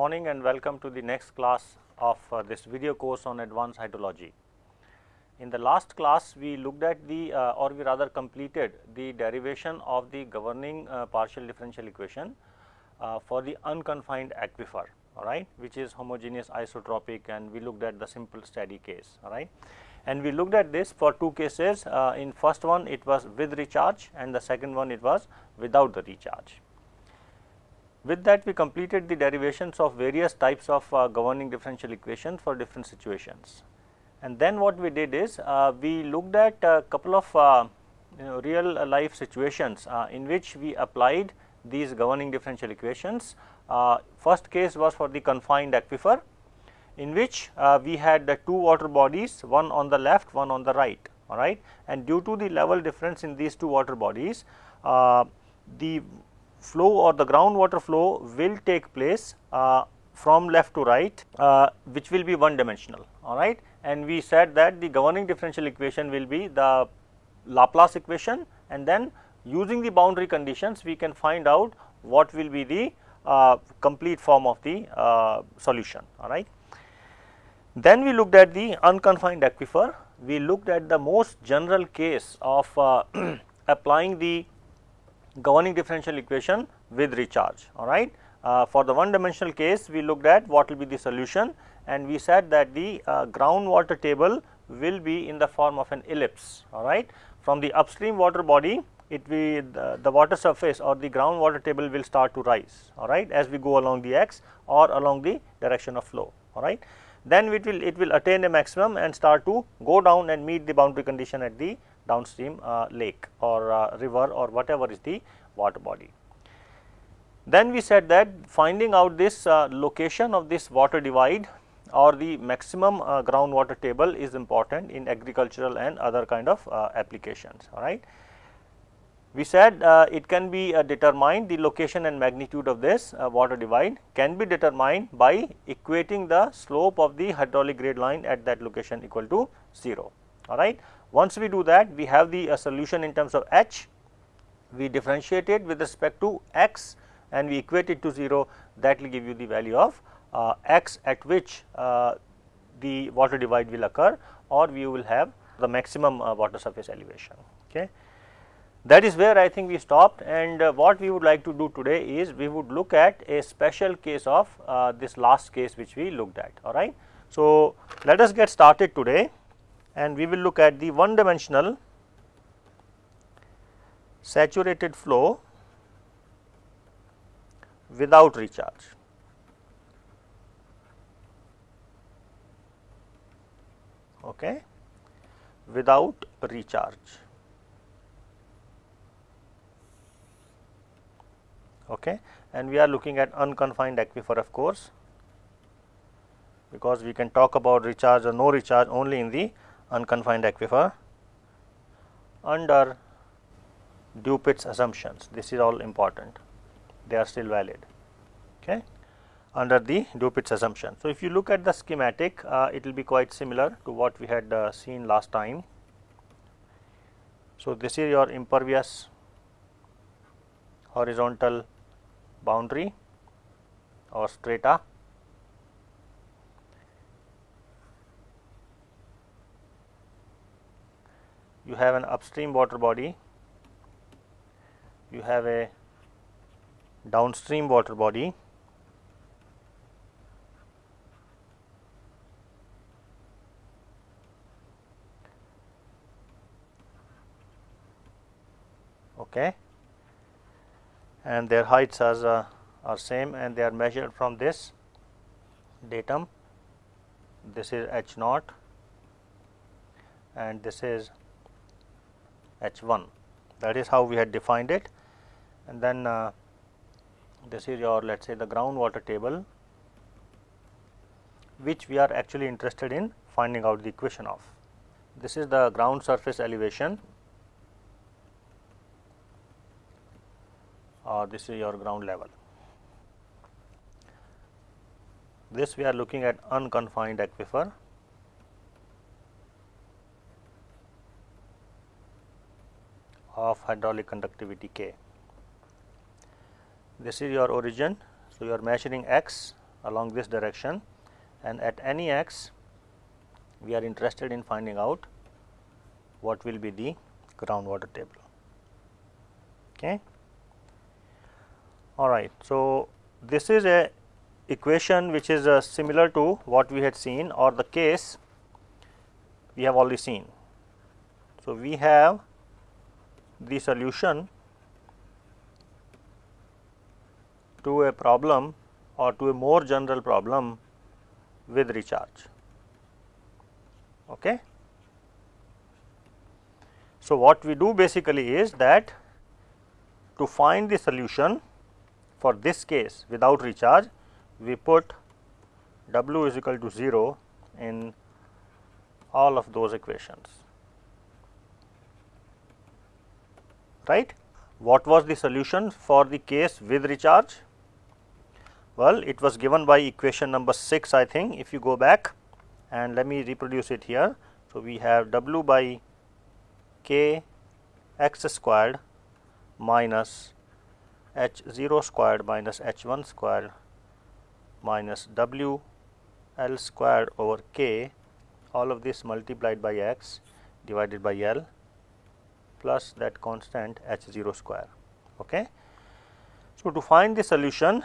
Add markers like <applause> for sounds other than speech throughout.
morning and welcome to the next class of uh, this video course on advanced hydrology. In the last class, we looked at the uh, or we rather completed the derivation of the governing uh, partial differential equation uh, for the unconfined aquifer all right which is homogeneous isotropic and we looked at the simple steady case all right and we looked at this for two cases uh, in first one it was with recharge and the second one it was without the recharge with that we completed the derivations of various types of uh, governing differential equations for different situations. And then what we did is uh, we looked at a couple of uh, you know, real life situations uh, in which we applied these governing differential equations. Uh, first case was for the confined aquifer in which uh, we had two water bodies one on the left one on the right alright and due to the level difference in these two water bodies the flow or the groundwater flow will take place uh, from left to right uh, which will be one dimensional all right and we said that the governing differential equation will be the Laplace equation and then using the boundary conditions we can find out what will be the uh, complete form of the uh, solution all right. Then we looked at the unconfined aquifer we looked at the most general case of uh, <clears throat> applying the governing differential equation with recharge alright. Uh, for the one dimensional case we looked at what will be the solution and we said that the uh, groundwater table will be in the form of an ellipse alright. From the upstream water body it will the, the, water surface or the groundwater table will start to rise alright as we go along the x or along the direction of flow alright. Then it will it will attain a maximum and start to go down and meet the boundary condition at the downstream uh, lake or uh, river or whatever is the water body. Then we said that finding out this uh, location of this water divide or the maximum uh, groundwater table is important in agricultural and other kind of uh, applications all right. We said uh, it can be determined the location and magnitude of this water divide can be determined by equating the slope of the hydraulic grade line at that location equal to 0 all right. Once we do that, we have the uh, solution in terms of h, we differentiate it with respect to x and we equate it to 0 that will give you the value of uh, x at which uh, the water divide will occur or we will have the maximum uh, water surface elevation. Okay. That is where I think we stopped and uh, what we would like to do today is we would look at a special case of uh, this last case which we looked at alright. So, let us get started today and we will look at the one dimensional saturated flow without recharge. Okay, without recharge. Okay, and we are looking at unconfined aquifer of course, because we can talk about recharge or no recharge only in the unconfined aquifer under Dupitz assumptions. This is all important. They are still valid. Okay, under the Dupitz assumption. So if you look at the schematic, uh, it will be quite similar to what we had uh, seen last time. So this is your impervious horizontal boundary or strata you have an upstream water body, you have a downstream water body, okay and their heights are uh, are same and they are measured from this datum this is h naught and this is H 1 that is how we had defined it and then uh, this is your let us say the groundwater table which we are actually interested in finding out the equation of. This is the ground surface elevation or uh, this is your ground level. This we are looking at unconfined aquifer of hydraulic conductivity K. This is your origin. So, you are measuring x along this direction and at any x we are interested in finding out what will be the groundwater table. Okay. All right. So, this is a equation which is uh, similar to what we had seen or the case we have already seen. So, we have the solution to a problem or to a more general problem with recharge. Okay. So, what we do basically is that to find the solution for this case without recharge, we put W is equal to 0 in all of those equations. right. What was the solution for the case with recharge? Well, it was given by equation number 6 I think if you go back and let me reproduce it here. So, we have W by K x squared minus h 0 squared minus h 1 squared minus W L squared over K all of this multiplied by x divided by L plus that constant H0 square. Okay. So, to find the solution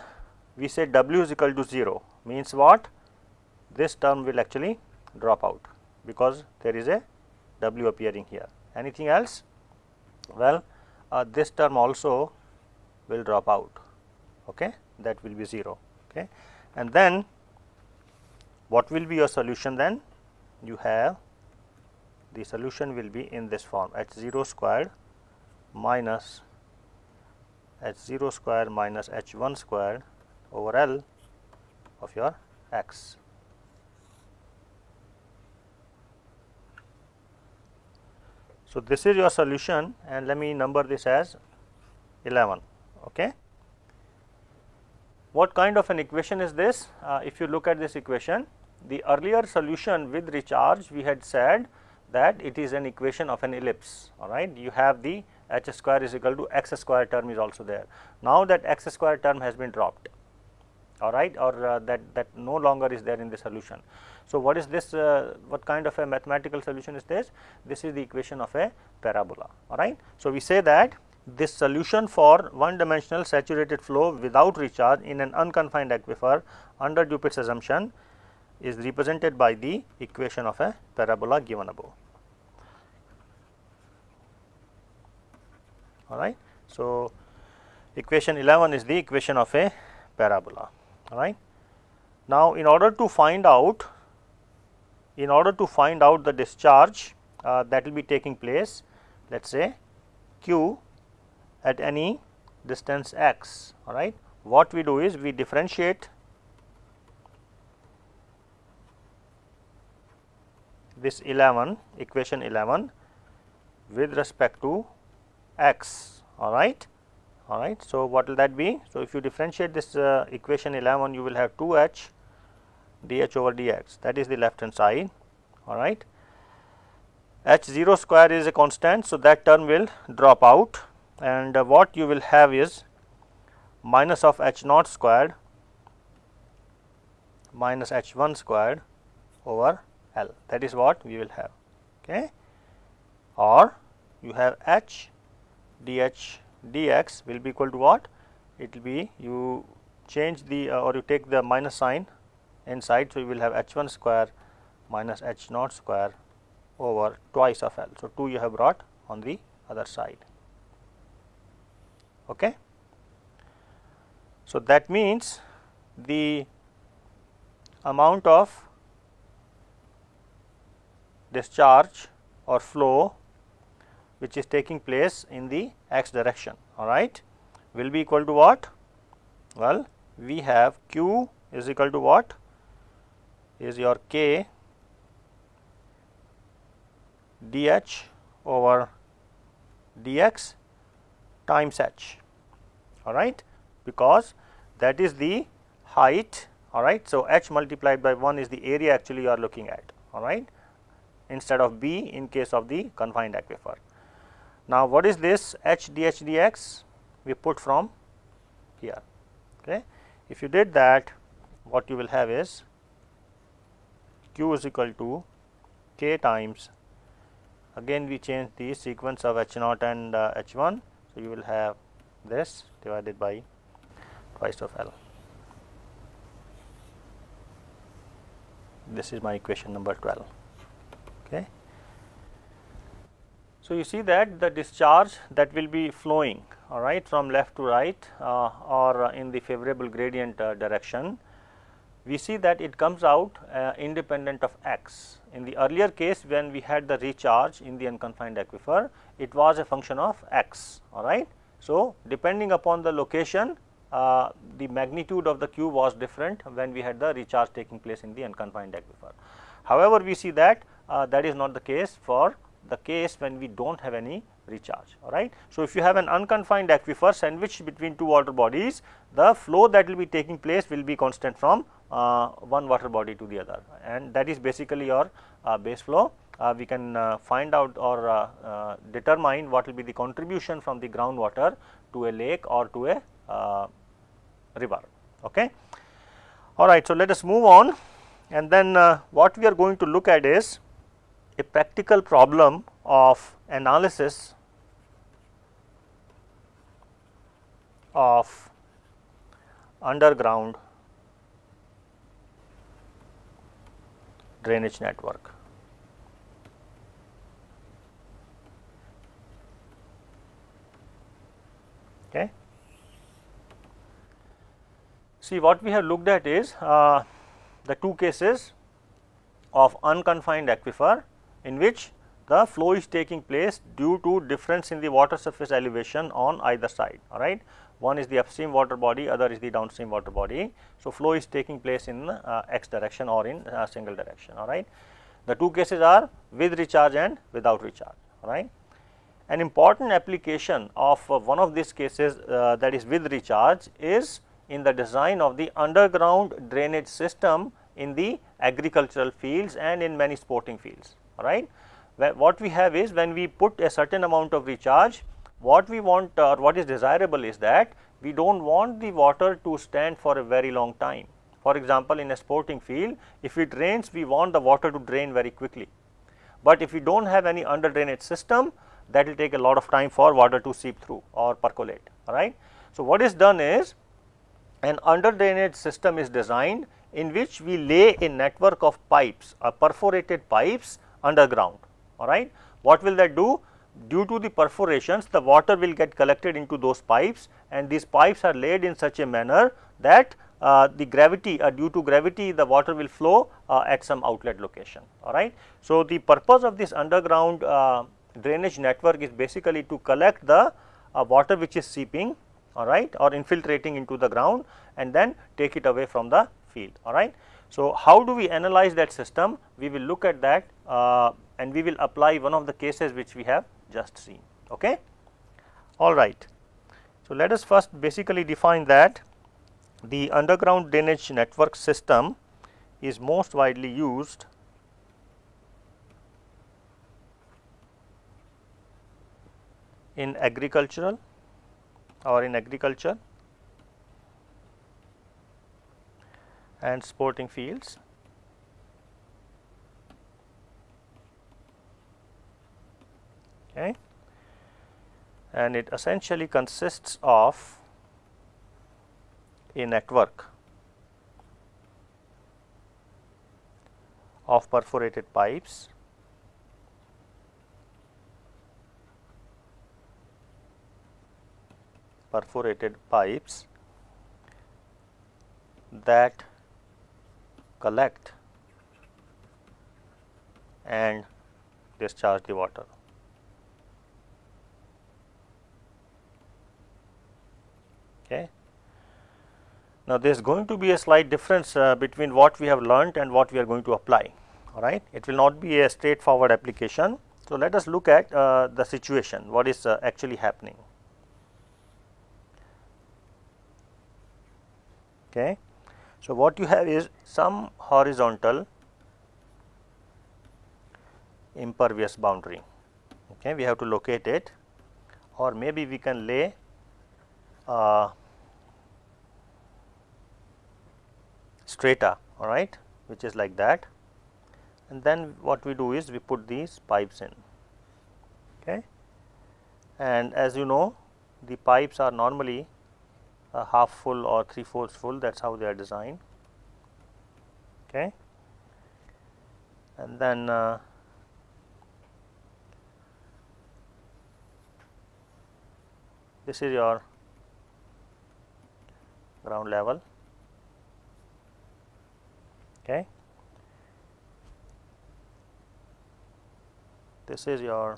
we say W is equal to 0 means what this term will actually drop out because there is a W appearing here. Anything else? Well, uh, this term also will drop out okay that will be 0 okay and then what will be your solution then you have the solution will be in this form h 0 squared minus h 0 square minus h 1 square over L of your x. So, this is your solution and let me number this as 11. Okay. What kind of an equation is this? Uh, if you look at this equation, the earlier solution with recharge we had said that it is an equation of an ellipse alright. You have the h square is equal to x square term is also there. Now that x square term has been dropped alright or uh, that, that no longer is there in the solution. So, what is this uh, what kind of a mathematical solution is this? This is the equation of a parabola alright. So, we say that this solution for one dimensional saturated flow without recharge in an unconfined aquifer under Dupit's assumption is represented by the equation of a parabola given above. alright. So, equation 11 is the equation of a parabola, alright. Now, in order to find out, in order to find out the discharge uh, that will be taking place, let us say q at any distance x, alright. What we do is we differentiate this 11 equation 11 with respect to x all right all right. So, what will that be? So, if you differentiate this uh, equation 11 you will have 2h dh over dx that is the left hand side all right. h 0 square is a constant. So, that term will drop out and uh, what you will have is minus of h naught squared minus h 1 squared over L that is what we will have okay or you have h dH dx will be equal to what? It will be you change the uh, or you take the minus sign inside. So, you will have h1 square minus h0 square over twice of L. So, 2 you have brought on the other side. Okay. So, that means the amount of discharge or flow which is taking place in the x direction alright will be equal to what? Well, we have q is equal to what is your k dh over dx times h alright because that is the height alright. So, h multiplied by 1 is the area actually you are looking at alright instead of b in case of the confined aquifer. Now, what is this h d h d x? We put from here. Okay. If you did that, what you will have is q is equal to k times again we change the sequence of h naught and uh, h1. So, you will have this divided by twice of L. This is my equation number 12. So, you see that the discharge that will be flowing all right from left to right uh, or uh, in the favorable gradient uh, direction, we see that it comes out uh, independent of x. In the earlier case when we had the recharge in the unconfined aquifer, it was a function of x all right. So, depending upon the location uh, the magnitude of the Q was different when we had the recharge taking place in the unconfined aquifer. However, we see that uh, that is not the case for the case when we do not have any recharge alright. So, if you have an unconfined aquifer sandwiched between two water bodies the flow that will be taking place will be constant from uh, one water body to the other and that is basically your uh, base flow. Uh, we can uh, find out or uh, uh, determine what will be the contribution from the groundwater to a lake or to a river. Okay. Alright, so let us move on and then what we are going to look at is a practical problem of analysis of underground drainage network. Okay. See what we have looked at is uh, the two cases of unconfined aquifer in which the flow is taking place due to difference in the water surface elevation on either side alright. One is the upstream water body other is the downstream water body. So, flow is taking place in uh, x direction or in uh, single direction alright. The two cases are with recharge and without recharge alright. An important application of uh, one of these cases uh, that is with recharge is in the design of the underground drainage system in the agricultural fields and in many sporting fields right. What we have is when we put a certain amount of recharge, what we want uh, or what is desirable is that we do not want the water to stand for a very long time. For example, in a sporting field, if it rains, we want the water to drain very quickly. But if we do not have any under drainage system, that will take a lot of time for water to seep through or percolate, right. So, what is done is an under drainage system is designed in which we lay a network of pipes a uh, perforated pipes underground all right. What will that do? Due to the perforations the water will get collected into those pipes and these pipes are laid in such a manner that uh, the gravity uh, due to gravity the water will flow uh, at some outlet location all right. So, the purpose of this underground uh, drainage network is basically to collect the uh, water which is seeping all right or infiltrating into the ground and then take it away from the field all right. So, how do we analyze that system? We will look at that uh, and we will apply one of the cases which we have just seen. Okay? All right. So, let us first basically define that the underground drainage network system is most widely used in agricultural or in agriculture and sporting fields okay. and it essentially consists of a network of perforated pipes perforated pipes that collect and discharge the water. Okay. Now, there is going to be a slight difference uh, between what we have learnt and what we are going to apply, all right. It will not be a straightforward application. So, let us look at uh, the situation, what is uh, actually happening. Okay. So, what you have is some horizontal impervious boundary, okay. we have to locate it or maybe we can lay uh, strata all right which is like that and then what we do is we put these pipes in okay and as you know the pipes are normally half full or three fourths full that is how they are designed okay and then uh, this is your ground level okay this is your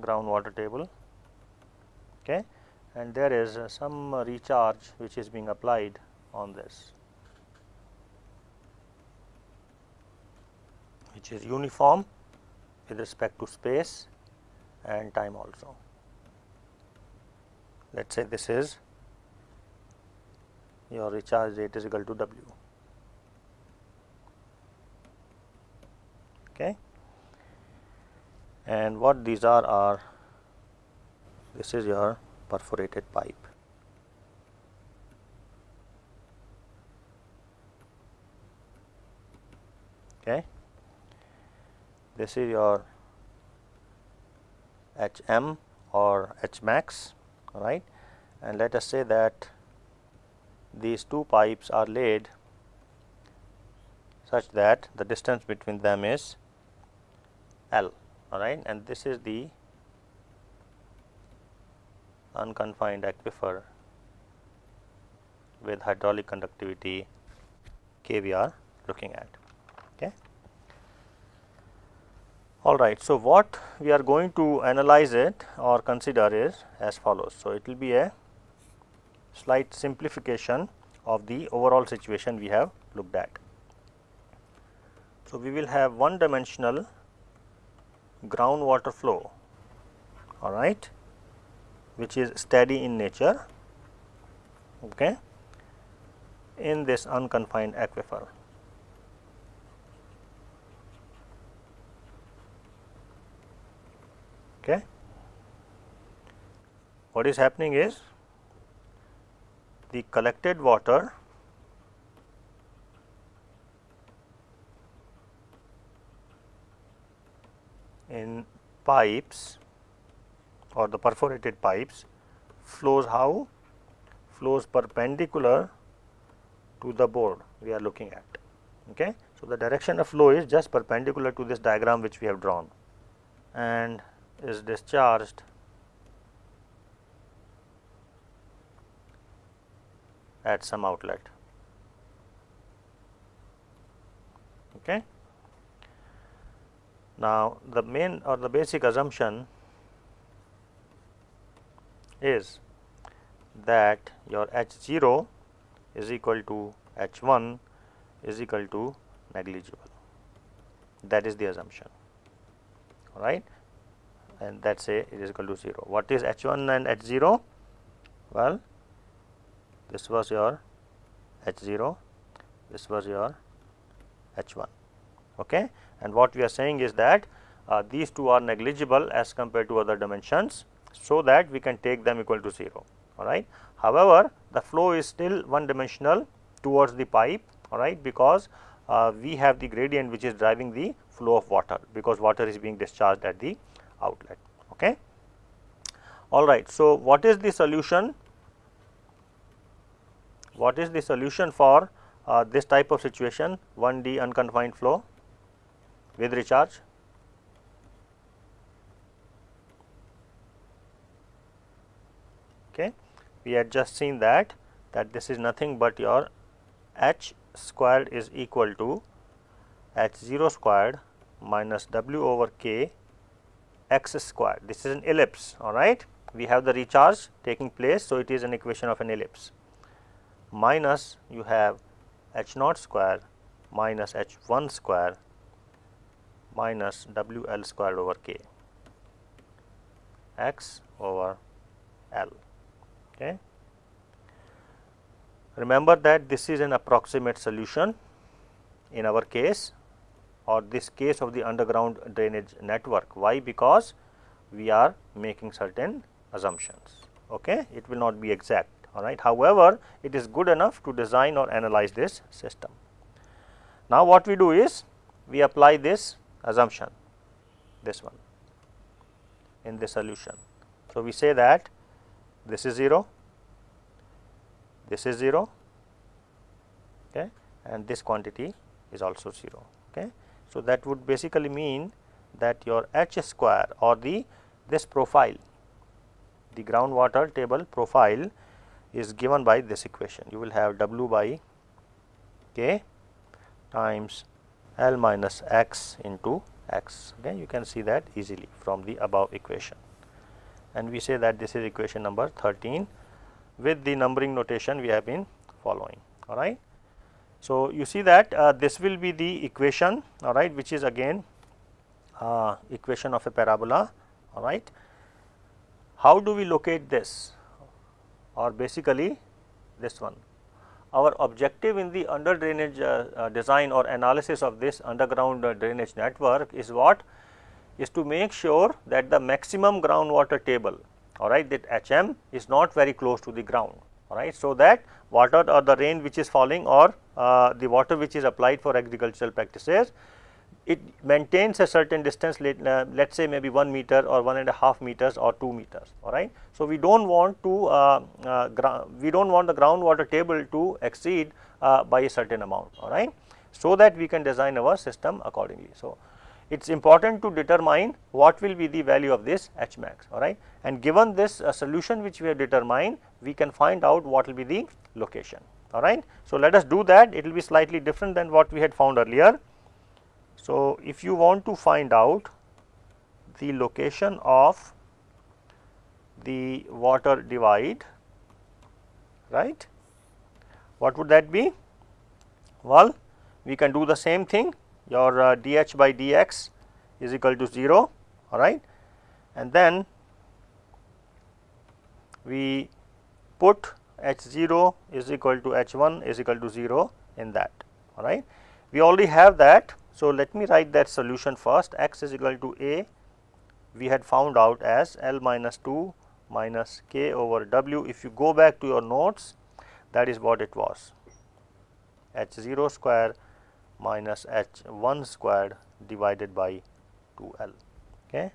groundwater table okay and there is uh, some uh, recharge which is being applied on this which is uniform with respect to space and time also let us say this is your recharge rate is equal to W. Okay. And what these are are this is your perforated pipe. Okay. This is your HM or H max right and let us say that these two pipes are laid such that the distance between them is L alright and this is the unconfined aquifer with hydraulic conductivity K we are looking at okay. All right, so what we are going to analyze it or consider is as follows. So, it will be a slight simplification of the overall situation we have looked at. So, we will have one dimensional groundwater flow, all right, which is steady in nature okay, in this unconfined aquifer. Okay. What is happening is the collected water in pipes or the perforated pipes flows how? Flows perpendicular to the board we are looking at. Okay? So, the direction of flow is just perpendicular to this diagram which we have drawn and is discharged at some outlet. Okay. Now, the main or the basic assumption is that your H 0 is equal to H 1 is equal to negligible that is the assumption All right and that say it is equal to 0. What is H1 and H0? Well, this was your H0, this was your H1. Okay? And what we are saying is that uh, these two are negligible as compared to other dimensions, so that we can take them equal to 0. Alright. However, the flow is still one dimensional towards the pipe, alright, because uh, we have the gradient which is driving the flow of water because water is being discharged at the outlet. Okay. All right. So, what is the solution? What is the solution for uh, this type of situation 1D unconfined flow with recharge? Okay. We had just seen that that this is nothing but your h squared is equal to h 0 squared minus w over k x square. This is an ellipse, all right. We have the recharge taking place, so it is an equation of an ellipse minus you have h naught square minus h 1 square minus w l squared over k x over l. Okay. Remember that this is an approximate solution in our case or this case of the underground drainage network. Why? Because we are making certain assumptions, okay? It will not be exact, alright. However, it is good enough to design or analyze this system. Now, what we do is we apply this assumption, this one in the solution. So, we say that this is 0, this is 0 okay, and this quantity is also 0. Okay. So, that would basically mean that your H square or the this profile the groundwater table profile is given by this equation you will have W by K times L minus X into X okay you can see that easily from the above equation and we say that this is equation number 13 with the numbering notation we have been following alright. So, you see that uh, this will be the equation alright which is again uh, equation of a parabola alright. How do we locate this or basically this one? Our objective in the under drainage uh, uh design or analysis of this underground uh, drainage network is what? Is to make sure that the maximum groundwater table alright that HM is not very close to the ground alright so that water or the rain which is falling or uh, the water which is applied for agricultural practices. It maintains a certain distance let, uh, us say maybe 1 meter or one and a half meters or 2 meters alright. So, we do not want to uh, uh we do not want the groundwater table to exceed uh, by a certain amount alright so that we can design our system accordingly. So, it is important to determine what will be the value of this H max alright and given this uh, solution which we have determined we can find out what will be the location alright. So, let us do that it will be slightly different than what we had found earlier. So, if you want to find out the location of the water divide right what would that be well we can do the same thing your uh, dH by dx is equal to 0 alright and then we put H0 is equal to H1 is equal to 0 in that alright. We already have that so let me write that solution first x is equal to A we had found out as L minus 2 minus K over W if you go back to your notes that is what it was H0 square minus h1 squared divided by 2l okay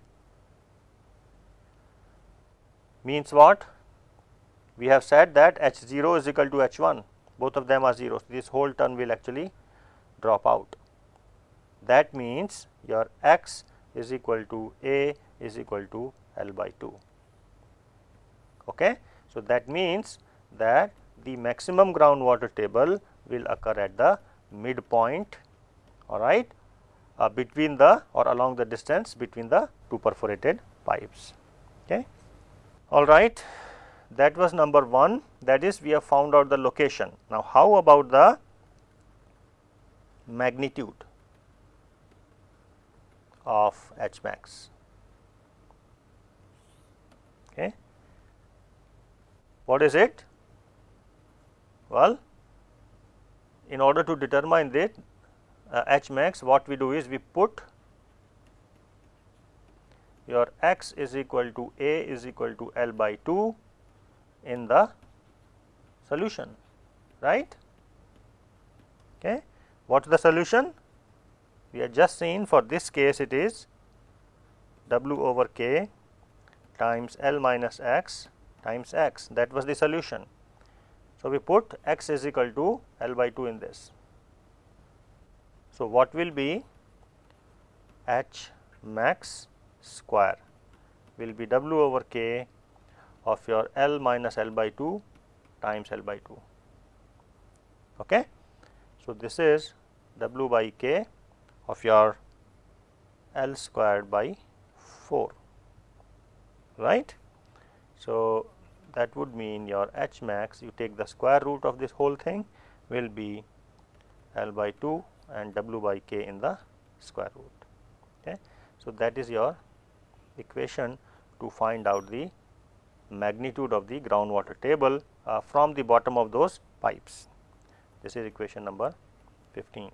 means what we have said that h0 is equal to h1 both of them are zeros so this whole term will actually drop out that means your x is equal to a is equal to l by 2 okay so that means that the maximum groundwater table will occur at the midpoint all right uh, between the or along the distance between the two perforated pipes okay all right that was number 1 that is we have found out the location now how about the magnitude of h max okay what is it well in order to determine the uh, H max what we do is we put your x is equal to A is equal to L by 2 in the solution right okay what is the solution we have just seen for this case it is w over k times L minus x times x that was the solution so, we put x is equal to L by 2 in this. So, what will be H max square will be W over K of your L minus L by 2 times L by 2. Okay? So, this is W by K of your L squared by 4, right. So, that would mean your H max you take the square root of this whole thing will be L by 2 and W by K in the square root. Okay. So, that is your equation to find out the magnitude of the groundwater table uh, from the bottom of those pipes. This is equation number 15.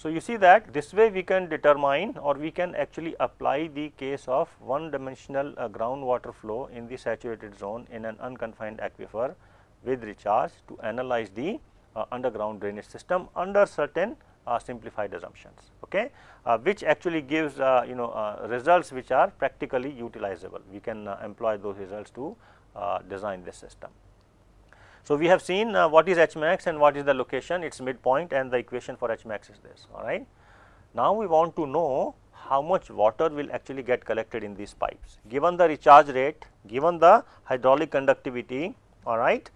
So, you see that this way we can determine or we can actually apply the case of one dimensional uh, groundwater flow in the saturated zone in an unconfined aquifer with recharge to analyze the uh, underground drainage system under certain uh, simplified assumptions okay uh, which actually gives uh, you know uh, results which are practically utilizable we can employ those results to design the system. So, we have seen uh, what is H max and what is the location, its midpoint and the equation for H max is this, alright. Now, we want to know how much water will actually get collected in these pipes. Given the recharge rate, given the hydraulic conductivity, alright,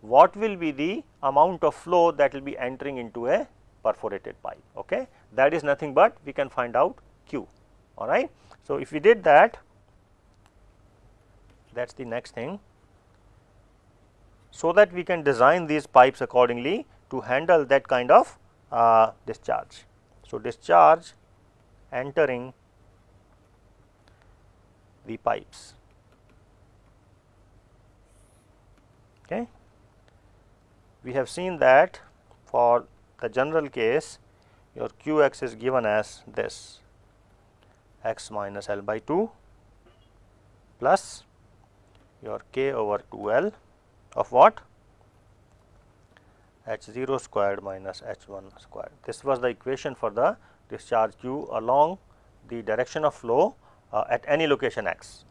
what will be the amount of flow that will be entering into a perforated pipe, okay. That is nothing but we can find out Q, alright. So, if we did that, that is the next thing so that we can design these pipes accordingly to handle that kind of uh, discharge. So, discharge entering the pipes. Okay. We have seen that for the general case your qx is given as this x minus L by 2 plus your k over 2L of what H0 squared minus H1 squared. This was the equation for the discharge Q along the direction of flow uh, at any location x.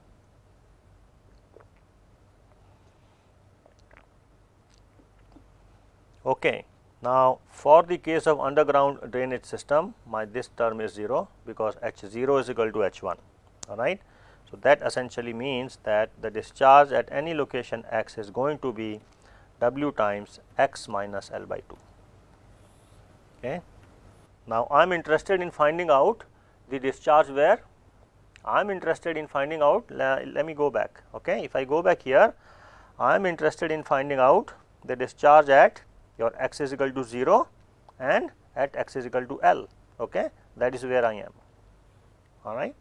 Okay. Now, for the case of underground drainage system, my this term is 0 because H0 is equal to H1, all right. So, that essentially means that the discharge at any location x is going to be w times x minus L by 2. Okay. Now, I am interested in finding out the discharge where I am interested in finding out let me go back okay if I go back here I am interested in finding out the discharge at your x is equal to 0 and at x is equal to L okay that is where I am alright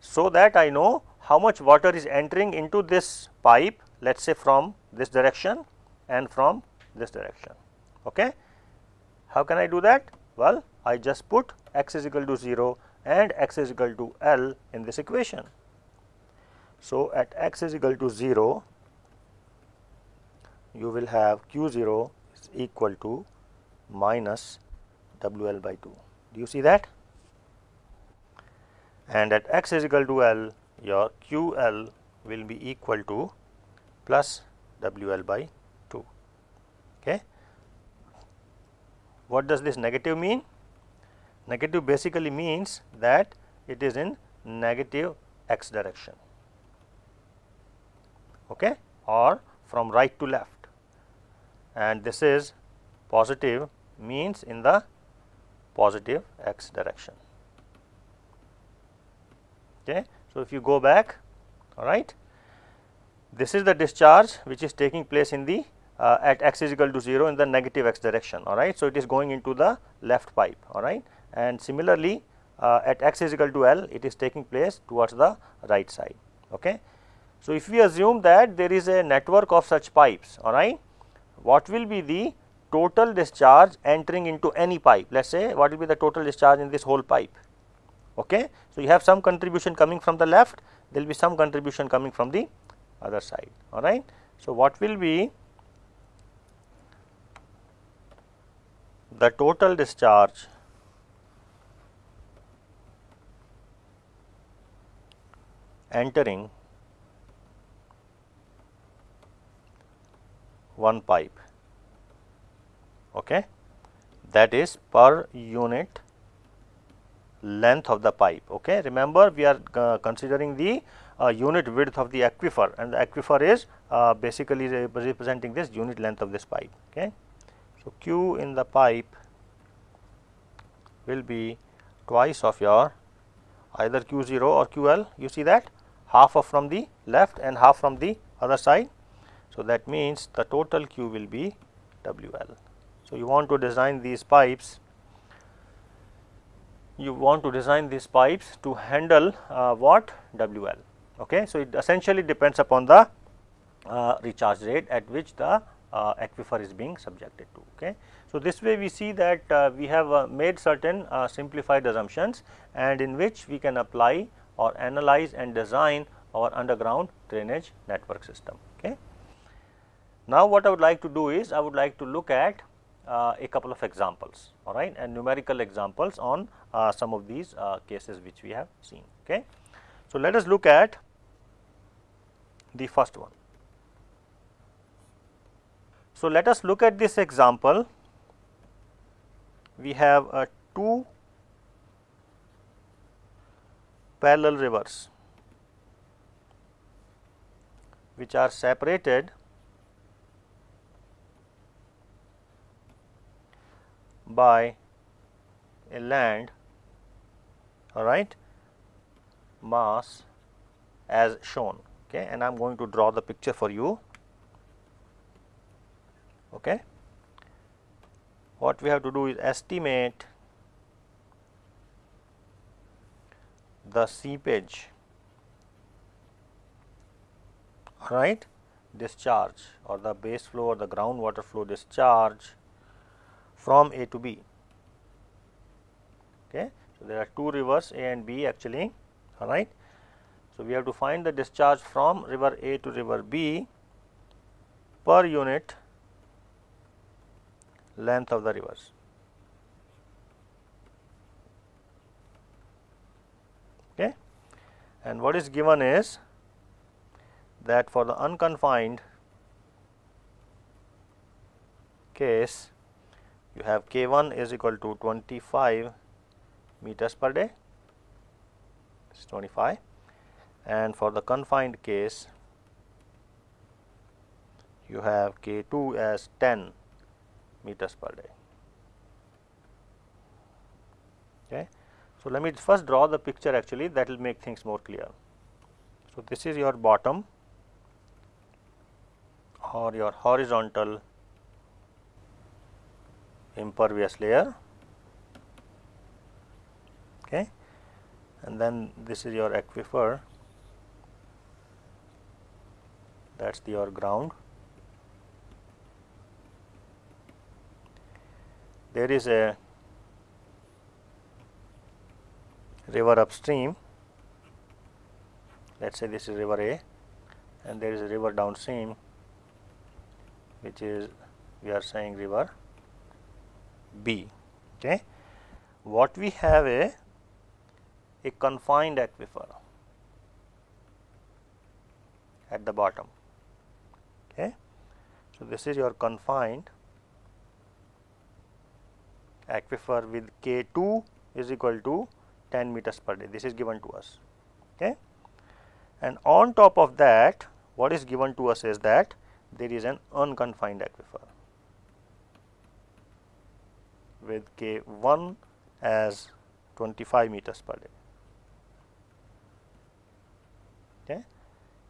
so that I know how much water is entering into this pipe let us say from this direction and from this direction. Okay. How can I do that? Well, I just put x is equal to 0 and x is equal to L in this equation. So, at x is equal to 0, you will have Q0 is equal to minus WL by 2. Do you see that? and at x is equal to L your QL will be equal to plus WL by 2 okay. What does this negative mean? Negative basically means that it is in negative x direction okay or from right to left and this is positive means in the positive x direction okay. So, if you go back alright this is the discharge which is taking place in the uh, at x is equal to 0 in the negative x direction alright. So, it is going into the left pipe alright and similarly uh, at x is equal to L it is taking place towards the right side okay. So, if we assume that there is a network of such pipes alright what will be the total discharge entering into any pipe let us say what will be the total discharge in this whole pipe okay. So, you have some contribution coming from the left, there will be some contribution coming from the other side, alright. So, what will be the total discharge entering one pipe okay that is per unit length of the pipe. Okay. Remember we are uh, considering the uh, unit width of the aquifer and the aquifer is uh, basically re representing this unit length of this pipe. Okay. So, Q in the pipe will be twice of your either Q0 or QL you see that half of from the left and half from the other side. So, that means the total Q will be WL. So, you want to design these pipes you want to design these pipes to handle uh, what WL. Okay. So, it essentially depends upon the uh, recharge rate at which the uh, aquifer is being subjected to. Okay. So, this way we see that uh, we have uh, made certain uh, simplified assumptions and in which we can apply or analyze and design our underground drainage network system. Okay. Now, what I would like to do is I would like to look at uh, a couple of examples all right and numerical examples on uh, some of these uh, cases which we have seen okay. So, let us look at the first one. So, let us look at this example we have uh, two parallel rivers which are separated by a land all right mass as shown okay and I am going to draw the picture for you okay what we have to do is estimate the seepage all right discharge or the base flow or the groundwater flow discharge from A to B. Okay. So, there are two rivers A and B actually alright. So, we have to find the discharge from river A to river B per unit length of the rivers. Okay. And what is given is that for the unconfined case you have k1 is equal to 25 meters per day it's 25 and for the confined case you have k2 as 10 meters per day okay so let me first draw the picture actually that will make things more clear so this is your bottom or your horizontal impervious layer okay and then this is your aquifer that's the your ground there is a river upstream let us say this is river A and there is a river downstream which is we are saying river B. Okay. What we have a a confined aquifer at the bottom. Okay. So, this is your confined aquifer with K2 is equal to 10 meters per day. This is given to us. Okay. And on top of that, what is given to us is that there is an unconfined aquifer with K1 as 25 meters per day. Okay.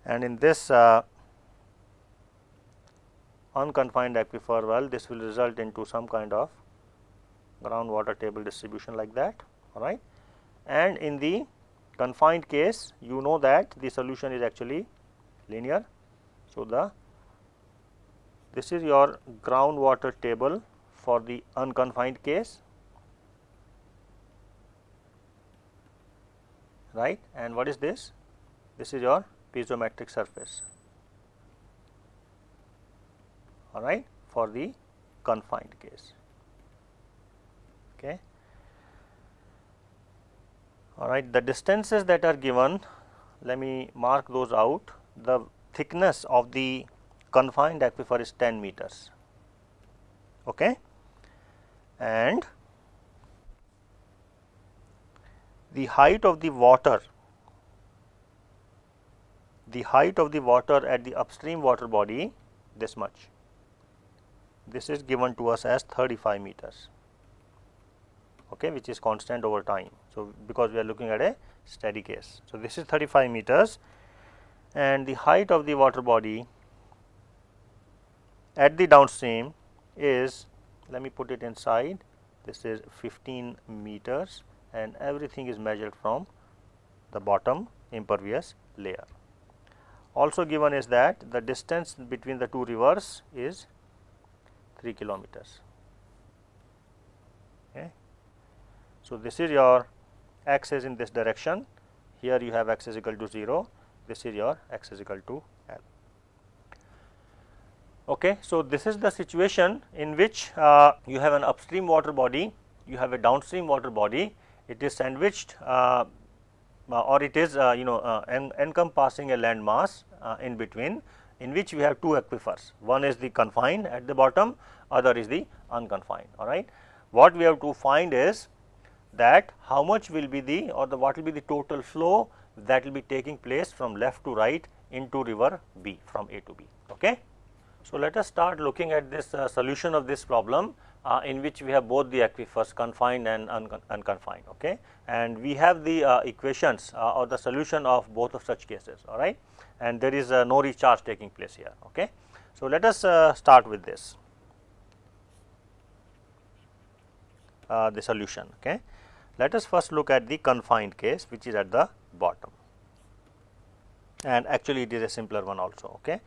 And in this uh, unconfined aquifer well, this will result into some kind of groundwater table distribution like that, alright. And in the confined case, you know that the solution is actually linear. So, the this is your groundwater table for the unconfined case right and what is this this is your piezometric surface all right for the confined case okay all right the distances that are given let me mark those out the thickness of the confined aquifer is 10 meters okay and the height of the water the height of the water at the upstream water body this much. This is given to us as 35 meters, okay, which is constant over time. So, because we are looking at a steady case. So, this is 35 meters and the height of the water body at the downstream is let me put it inside this is 15 meters and everything is measured from the bottom impervious layer. Also given is that the distance between the two rivers is 3 kilometers. Okay. So, this is your x in this direction, here you have x is equal to 0, this is your x is equal to Okay. So, this is the situation in which uh, you have an upstream water body, you have a downstream water body, it is sandwiched uh, uh or it is uh, you know uh, en encompassing a land mass in between in which we have two aquifers. One is the confined at the bottom, other is the unconfined, alright. What we have to find is that how much will be the or the what will be the total flow that will be taking place from left to right into river B from A to B, okay. So, let us start looking at this uh, solution of this problem uh, in which we have both the aquifers confined and unconfined okay and we have the uh, equations uh, or the solution of both of such cases all right and there is uh, no recharge taking place here okay. So, let us uh, start with this the solution okay. Let us first look at the confined case which is at the bottom and actually it is a simpler one also okay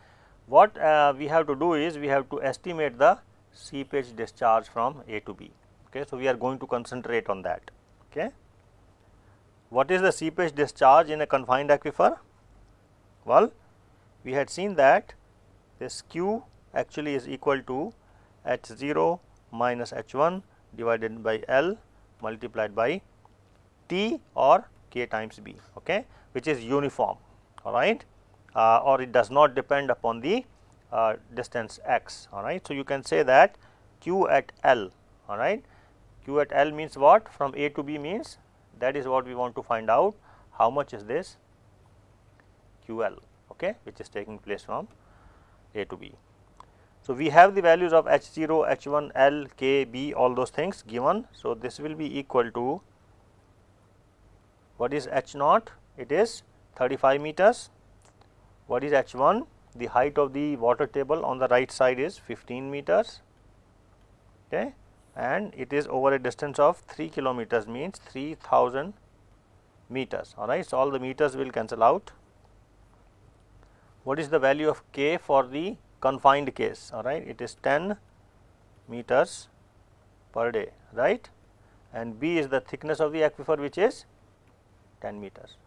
what uh, we have to do is we have to estimate the seepage discharge from A to B. Okay, so we are going to concentrate on that. Okay. What is the seepage discharge in a confined aquifer? Well, we had seen that this Q actually is equal to H0 minus H1 divided by L multiplied by T or K times B, okay, which is uniform, alright uh, or it does not depend upon the uh, distance x alright. So, you can say that q at L alright, q at L means what from A to B means that is what we want to find out how much is this QL okay which is taking place from A to B. So, we have the values of H0, H1, L, K, B all those things given. So, this will be equal to what is H naught? It is 35 meters what is H1? The height of the water table on the right side is 15 meters okay, and it is over a distance of 3 kilometers means 3000 meters alright. So, all the meters will cancel out. What is the value of k for the confined case alright it is 10 meters per day right and B is the thickness of the aquifer which is 10 meters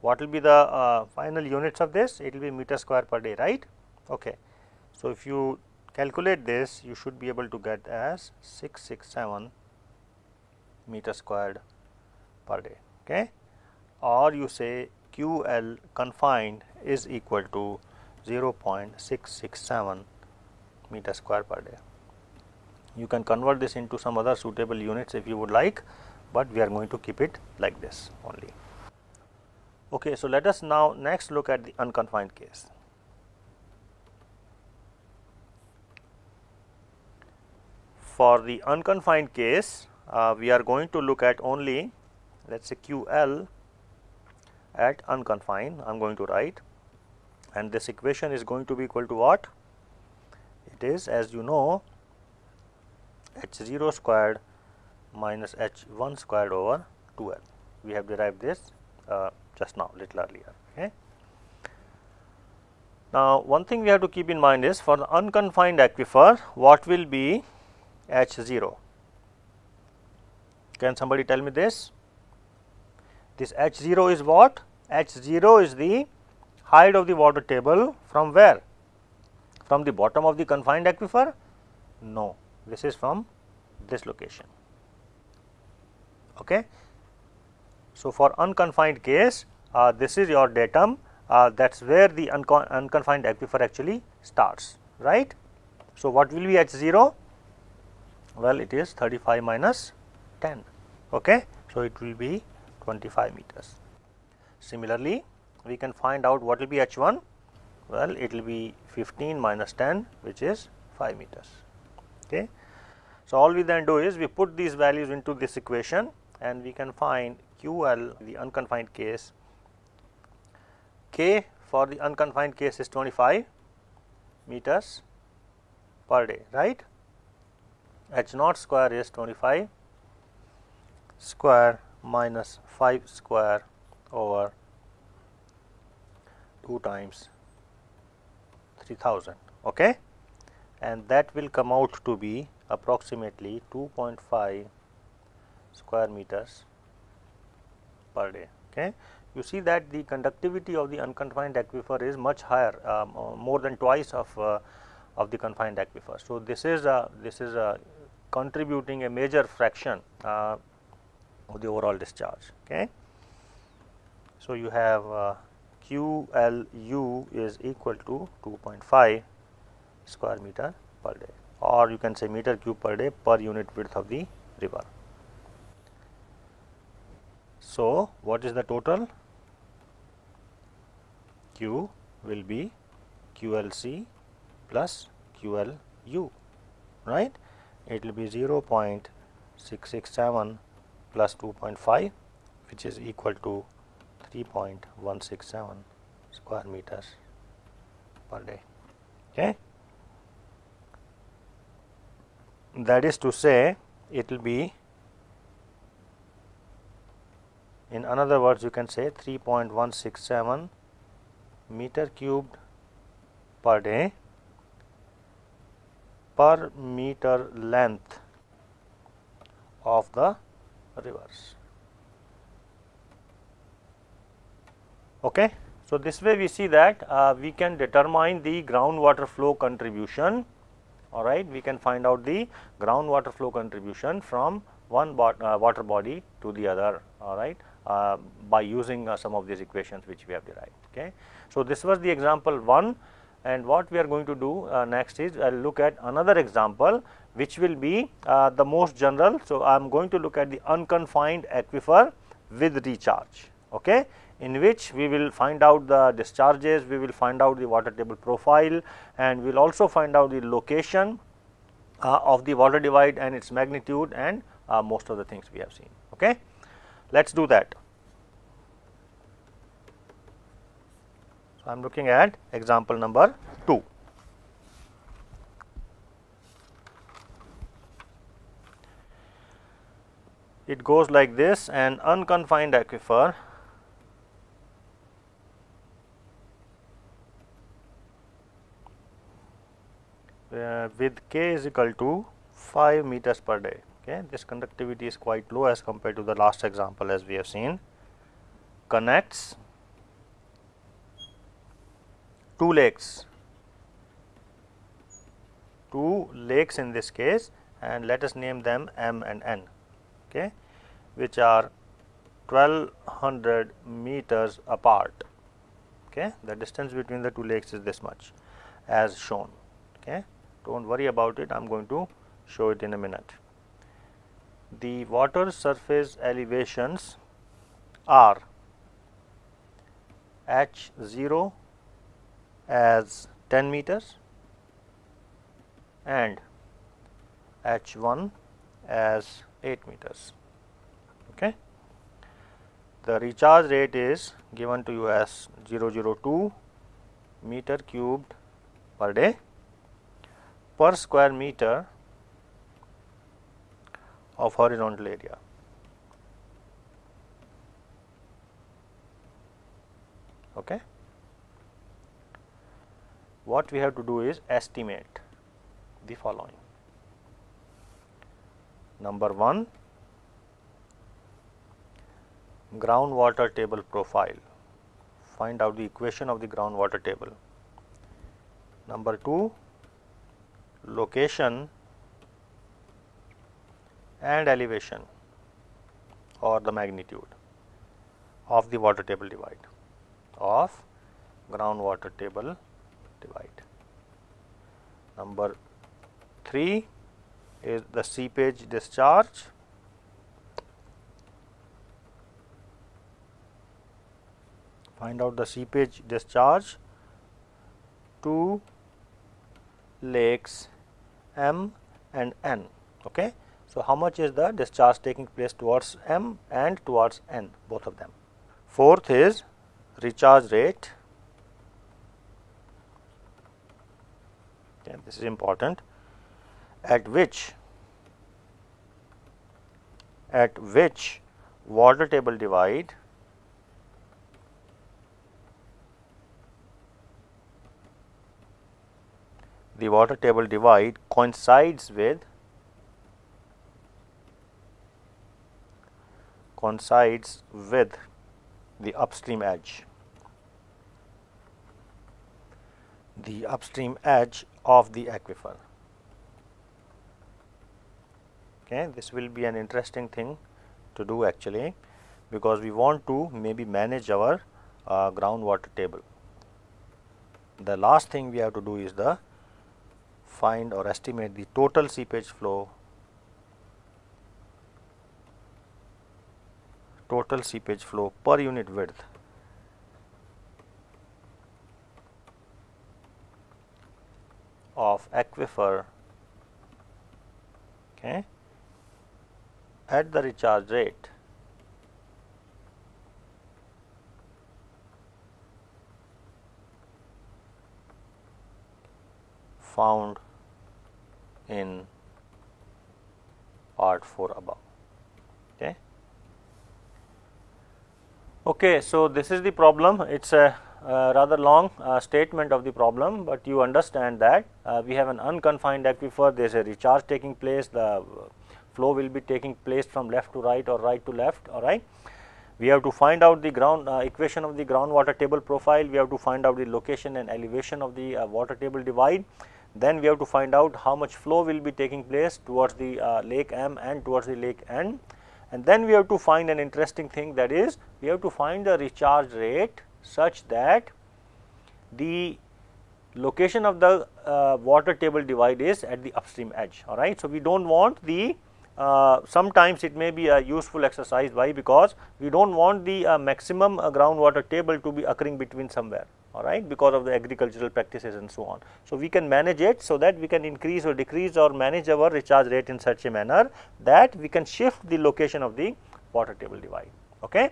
what will be the uh, final units of this? It will be meter square per day, right? Okay. So, if you calculate this, you should be able to get as 667 meter squared per day, okay? Or you say QL confined is equal to 0.667 meter square per day. You can convert this into some other suitable units if you would like, but we are going to keep it like this only. Okay, so let us now next look at the unconfined case. For the unconfined case, uh, we are going to look at only let us say QL at unconfined, I am going to write and this equation is going to be equal to what? It is as you know H0 squared minus H1 squared over 2L. We have derived this uh, just now little earlier. Okay. Now, one thing we have to keep in mind is for the unconfined aquifer what will be H0? Can somebody tell me this? This H0 is what? H0 is the height of the water table from where? From the bottom of the confined aquifer? No, this is from this location. Okay. So, for unconfined case uh, this is your datum uh, that is where the unconfined aquifer actually starts right. So, what will be H0? Well, it is 35 minus 10 okay. So, it will be 25 meters. Similarly, we can find out what will be H1 well it will be 15 minus 10 which is 5 meters okay. So, all we then do is we put these values into this equation and we can find QL the unconfined case, K for the unconfined case is 25 meters per day, right. H naught square is 25 square minus 5 square over 2 times 3000 okay and that will come out to be approximately 2.5 square meters per day. Okay. You see that the conductivity of the unconfined aquifer is much higher, um, uh, more than twice of uh, of the confined aquifer. So this is a, this is a contributing a major fraction uh, of the overall discharge. Okay. So you have uh, QLU is equal to 2.5 square meter per day, or you can say meter cube per day per unit width of the river. So, what is the total? Q will be QLC plus QLU, right? It will be 0 0.667 plus 2.5 which is equal to 3.167 square meters per day. Okay? That is to say it will be in another words you can say 3.167 meter cubed per day per meter length of the rivers. Okay. So, this way we see that uh, we can determine the groundwater flow contribution alright we can find out the groundwater flow contribution from one uh, water body to the other alright uh, by using uh, some of these equations which we have derived. Okay. So, this was the example 1 and what we are going to do uh, next is I uh, will look at another example which will be uh, the most general. So, I am going to look at the unconfined aquifer with recharge okay, in which we will find out the discharges, we will find out the water table profile and we will also find out the location uh, of the water divide and its magnitude and most of the things we have seen. Okay. Let us do that. So, I am looking at example number 2. It goes like this an unconfined aquifer uh, with k is equal to 5 meters per day okay this conductivity is quite low as compared to the last example as we have seen connects two lakes two lakes in this case and let us name them M and N okay which are 1200 meters apart okay the distance between the two lakes is this much as shown okay don't worry about it I'm going to show it in a minute the water surface elevations are H 0 as 10 meters and H 1 as 8 meters. Okay. The recharge rate is given to you as 002 meter cubed per day per square meter of horizontal area. Okay. What we have to do is estimate the following. Number 1 groundwater table profile find out the equation of the groundwater table. Number 2 location and elevation or the magnitude of the water table divide of groundwater table divide. Number 3 is the seepage discharge find out the seepage discharge to lakes M and N okay so, how much is the discharge taking place towards M and towards N both of them. Fourth is recharge rate okay, this is important at which at which water table divide the water table divide coincides with coincides with the upstream edge. The upstream edge of the aquifer. Okay, this will be an interesting thing to do actually because we want to maybe manage our uh, groundwater table. The last thing we have to do is the find or estimate the total seepage flow total seepage flow per unit width of aquifer okay, at the recharge rate found in part 4 above. Okay. Okay, so this is the problem. It's a uh, rather long uh, statement of the problem, but you understand that uh, we have an unconfined aquifer, there is a recharge taking place, the uh, flow will be taking place from left to right or right to left, alright. We have to find out the ground uh, equation of the groundwater table profile, we have to find out the location and elevation of the uh, water table divide, then we have to find out how much flow will be taking place towards the lake M and towards the lake N and then we have to find an interesting thing that is we have to find the recharge rate such that the location of the uh, water table divide is at the upstream edge alright. So, we do not want the uh, sometimes it may be a useful exercise why because we do not want the uh, maximum uh, groundwater table to be occurring between somewhere alright because of the agricultural practices and so on. So, we can manage it so that we can increase or decrease or manage our recharge rate in such a manner that we can shift the location of the water table divide. Okay.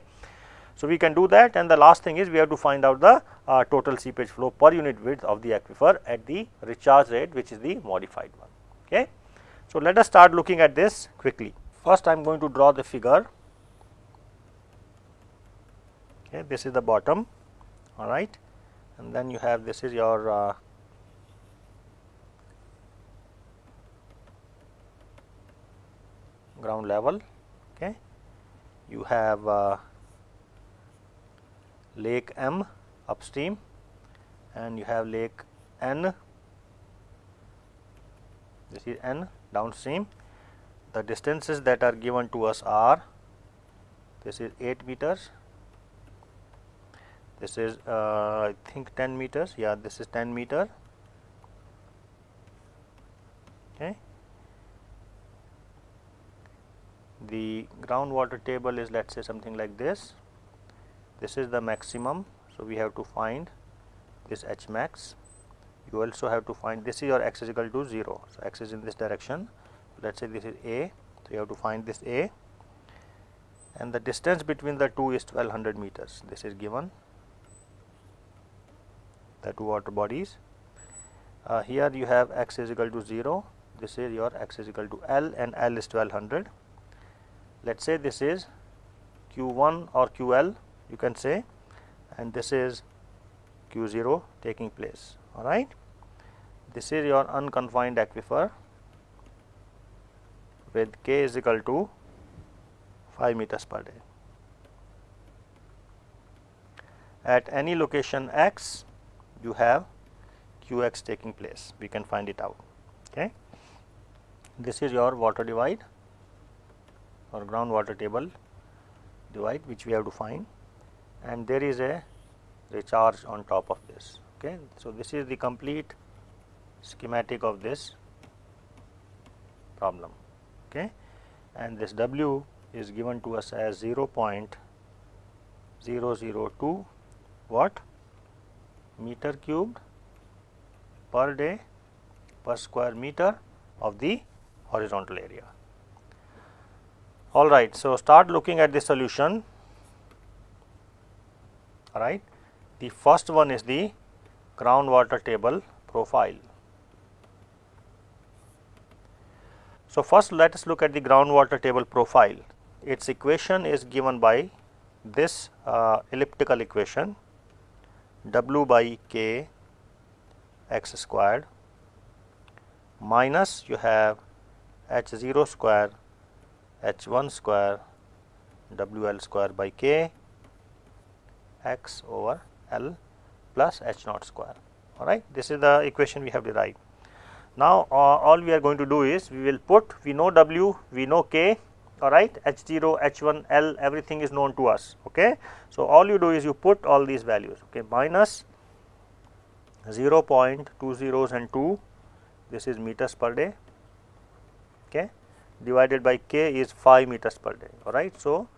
So, we can do that and the last thing is we have to find out the uh, total seepage flow per unit width of the aquifer at the recharge rate which is the modified one. Okay. So, let us start looking at this quickly. First, I am going to draw the figure. Okay, this is the bottom, all right, and then you have this is your uh, ground level. Okay, you have uh, lake M upstream, and you have lake N. This is N downstream. The distances that are given to us are this is 8 meters, this is uh, I think 10 meters, yeah this is 10 meter. Okay. The groundwater table is let us say something like this, this is the maximum. So, we have to find this H max you also have to find this is your x is equal to 0 so x is in this direction let's say this is a so you have to find this a and the distance between the two is 1200 meters this is given the two water bodies uh, here you have x is equal to 0 this is your x is equal to L and L is 1200 let us say this is Q1 or QL you can say and this is Q0 taking place alright. This is your unconfined aquifer with k is equal to 5 meters per day. At any location x, you have qx taking place, we can find it out. Okay. This is your water divide or groundwater table divide which we have to find and there is a recharge on top of this. Okay. So, this is the complete schematic of this problem okay and this W is given to us as 0 0.002 what meter cubed per day per square meter of the horizontal area. All right, so start looking at the solution. All right, the first one is the groundwater table profile. So, first let us look at the groundwater table profile. Its equation is given by this uh, elliptical equation W by K x squared minus you have h 0 square h 1 square W L square by K x over L plus h naught square. All right, this is the equation we have derived. Now, uh, all we are going to do is we will put we know W, we know K, alright, H0, H1, L, everything is known to us, okay. So, all you do is you put all these values, okay, minus 0 0.2 zeros and 2, this is meters per day, okay, divided by K is 5 meters per day, alright. So,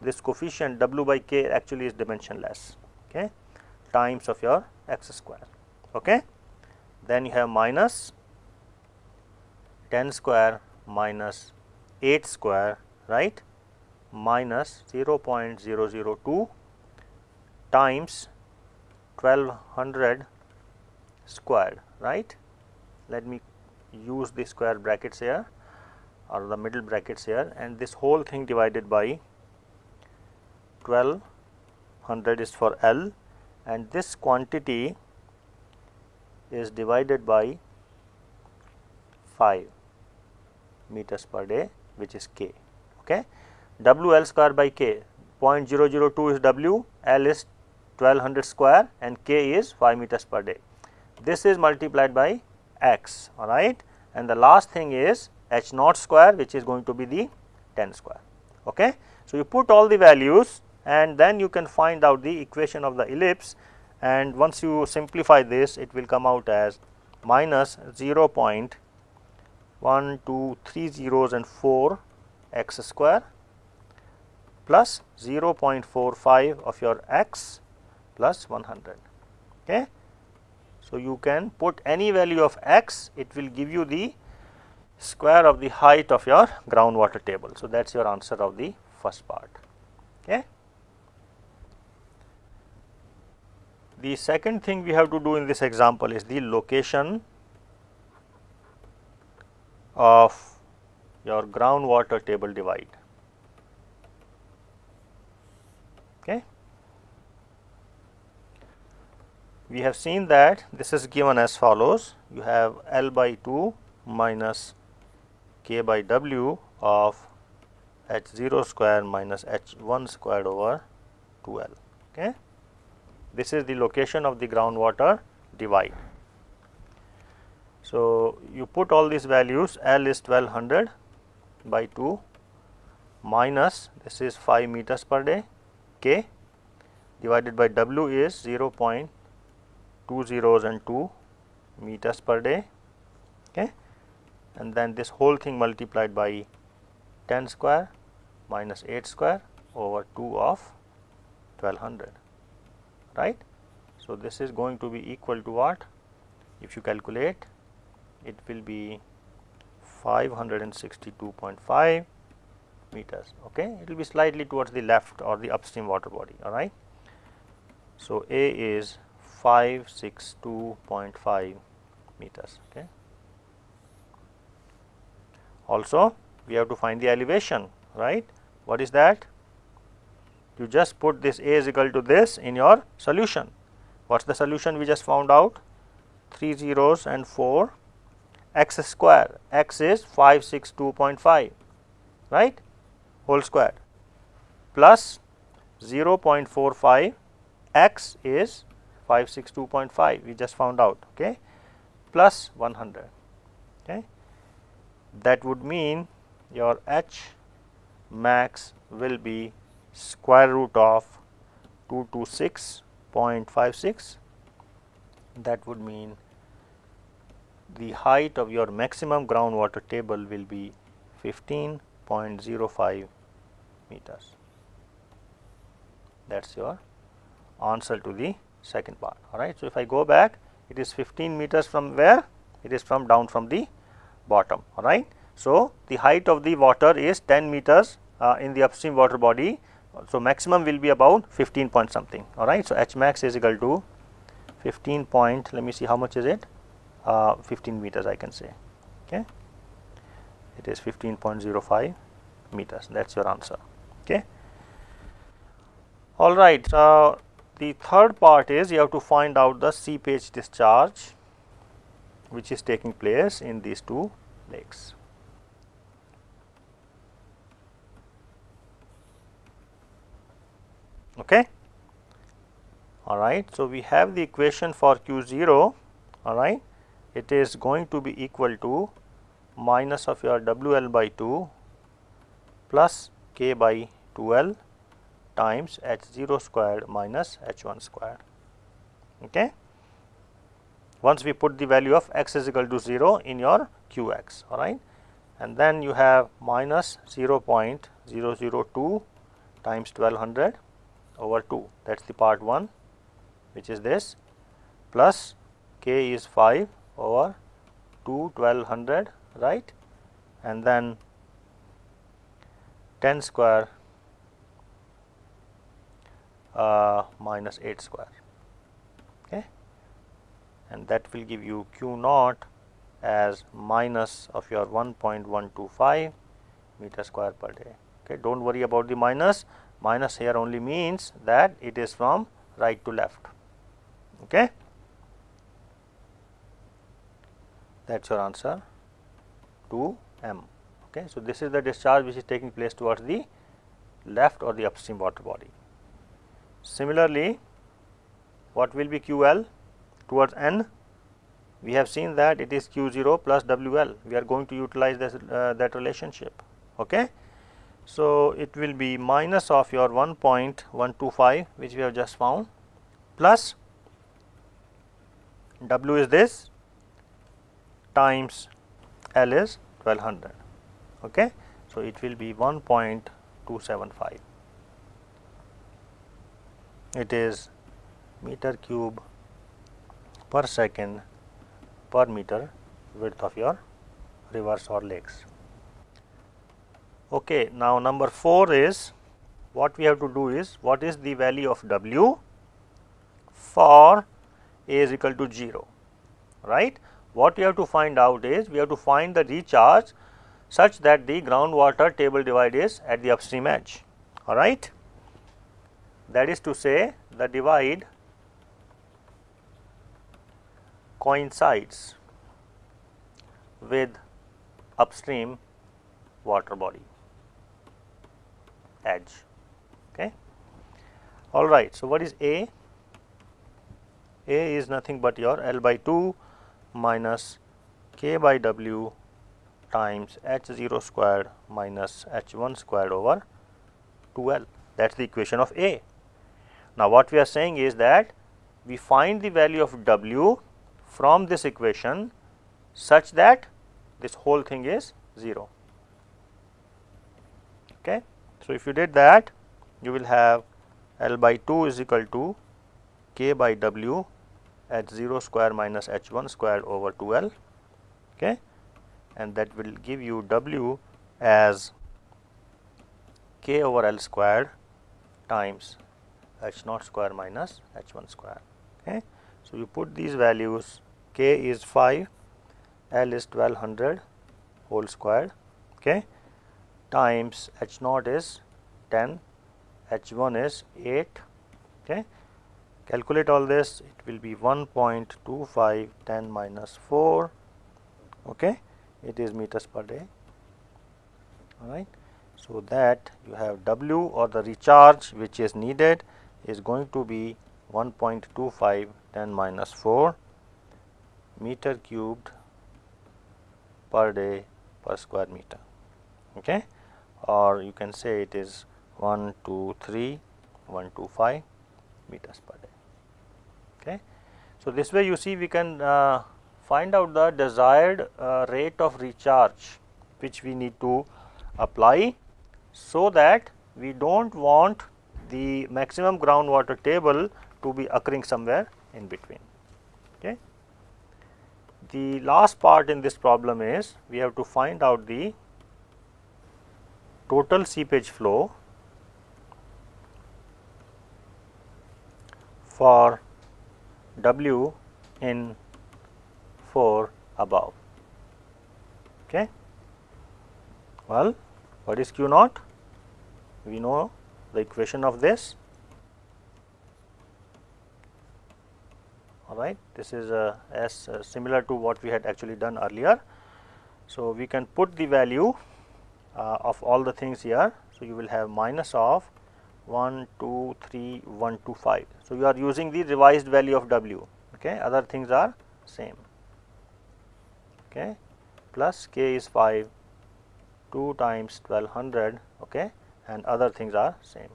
this coefficient W by K actually is dimensionless, okay, times of your x square, okay. Then you have minus 10 square minus 8 square right minus 0 0.002 times 1200 squared right. Let me use the square brackets here or the middle brackets here and this whole thing divided by 1200 is for L and this quantity is divided by 5 meters per day which is K. Okay. WL square by K 0.002 is W, L is 1200 square and K is 5 meters per day. This is multiplied by X alright and the last thing is H naught square which is going to be the 10 square. Okay. So, you put all the values and then you can find out the equation of the ellipse and once you simplify this it will come out as minus 0 0.0 1, 2, 3 zeros and 4 x square plus 0 0.45 of your x plus 100. Okay. So, you can put any value of x, it will give you the square of the height of your groundwater table. So, that is your answer of the first part. Okay. The second thing we have to do in this example is the location of your groundwater table divide. Okay. We have seen that this is given as follows, you have L by 2 minus k by w of h 0 square minus h 1 squared over 2 L. Okay. This is the location of the groundwater divide. So, you put all these values L is 1200 by 2 minus this is 5 meters per day K divided by W is 0 0.20 and 2 meters per day okay and then this whole thing multiplied by 10 square minus 8 square over 2 of 1200 right. So, this is going to be equal to what if you calculate it will be 562.5 meters okay it will be slightly towards the left or the upstream water body all right so a is 562.5 meters okay also we have to find the elevation right what is that you just put this a is equal to this in your solution what's the solution we just found out 3 zeros and 4 x square x is 562.5 right whole square plus 0.45 x is 562.5 we just found out okay plus 100 okay that would mean your h max will be square root of 226.56 that would mean the height of your maximum groundwater table will be 15.05 meters. That is your answer to the second part. Alright. So, if I go back it is 15 meters from where? It is from down from the bottom. Alright. So, the height of the water is 10 meters uh, in the upstream water body. So, maximum will be about 15 point something. Alright. So, H max is equal to 15 point let me see how much is it uh, 15 meters I can say okay it is 15.05 meters that's your answer okay all right uh, the third part is you have to find out the seepage discharge which is taking place in these two lakes okay all right so we have the equation for q0 all right it is going to be equal to minus of your WL by 2 plus K by 2L times H0 squared minus H1 squared. Okay. Once we put the value of x is equal to 0 in your Qx, alright. And then you have minus 0 0.002 times 1200 over 2, that is the part 1 which is this plus k is 5 over 2 1200 right and then 10 square uh, minus 8 square okay and that will give you q naught as minus of your 1.125 meter square per day okay don't worry about the minus minus here only means that it is from right to left okay that is your answer 2 m. Okay. So, this is the discharge which is taking place towards the left or the upstream water body. Similarly, what will be QL towards N? We have seen that it is Q0 plus WL. We are going to utilize this, uh, that relationship. Okay. So, it will be minus of your 1.125 which we have just found plus W is this times L is 1200 okay. So, it will be 1.275 it is meter cube per second per meter width of your rivers or lakes. Okay, now number 4 is what we have to do is what is the value of W for A is equal to 0 right. What we have to find out is we have to find the recharge such that the groundwater table divide is at the upstream edge, alright. That is to say the divide coincides with upstream water body edge, okay. Alright, so what is A? A is nothing but your L by 2 minus k by w times h 0 squared minus h 1 squared over 2l that is the equation of A. Now, what we are saying is that we find the value of w from this equation such that this whole thing is 0. Okay. So, if you did that you will have L by 2 is equal to k by w h0 square minus h1 square over 2l okay and that will give you w as k over l squared times h naught square minus h1 square okay so you put these values k is 5 l is 1200 whole squared okay times h naught is 10 h1 is 8 okay Calculate all this, it will be 1.25 10 minus 4, okay, it is meters per day, alright. So, that you have W or the recharge which is needed is going to be 1.25 10 minus 4 meter cubed per day per square meter okay or you can say it is 1 2 3 1 2 5 meters per day so, this way you see we can uh, find out the desired uh, rate of recharge which we need to apply so that we do not want the maximum groundwater table to be occurring somewhere in between. Okay. The last part in this problem is we have to find out the total seepage flow for W in 4 above. Okay. Well, what is Q naught? We know the equation of this. All right, this is uh, as uh, similar to what we had actually done earlier. So we can put the value uh, of all the things here. So you will have minus of 1 2 3 1 2 5 so you are using the revised value of w okay other things are same okay plus k is 5 2 times 1200 okay and other things are same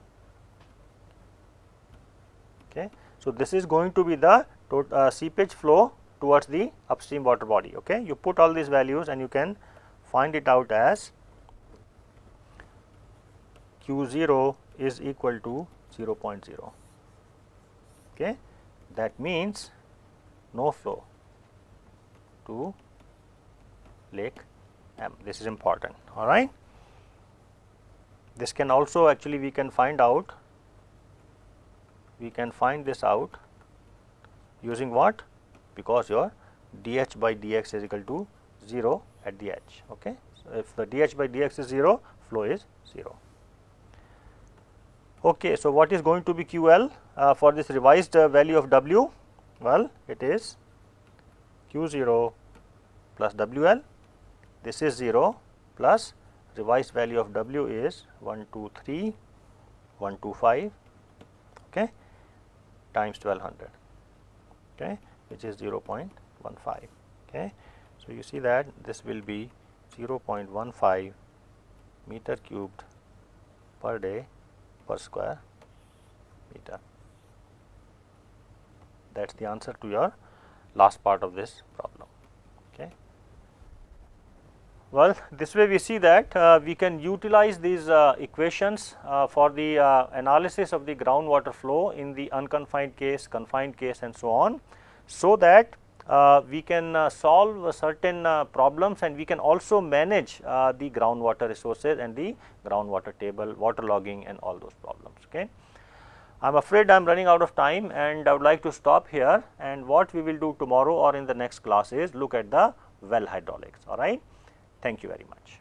okay so this is going to be the tot, uh, seepage flow towards the upstream water body okay you put all these values and you can find it out as q0 is equal to 0, 0.0. Okay. That means no flow to lake M. This is important, all right. This can also actually we can find out, we can find this out using what? Because your dH by dx is equal to 0 at the edge, okay. So, if the dH by dx is 0, flow is 0. Okay, so what is going to be QL uh, for this revised uh, value of W? Well, it is Q0 plus WL. This is 0 plus revised value of W is 123, 125, okay, times 1200, okay, which is 0 0.15, okay. So, you see that this will be 0 0.15 meter cubed per day per square meter. That is the answer to your last part of this problem. Okay. Well, this way we see that uh, we can utilize these uh, equations uh, for the uh, analysis of the groundwater flow in the unconfined case, confined case and so on, so that uh, we can uh, solve certain uh, problems and we can also manage the groundwater resources and the groundwater table, water logging and all those problems. Okay. I am afraid I am running out of time and I would like to stop here and what we will do tomorrow or in the next class is look at the well hydraulics, alright. Thank you very much.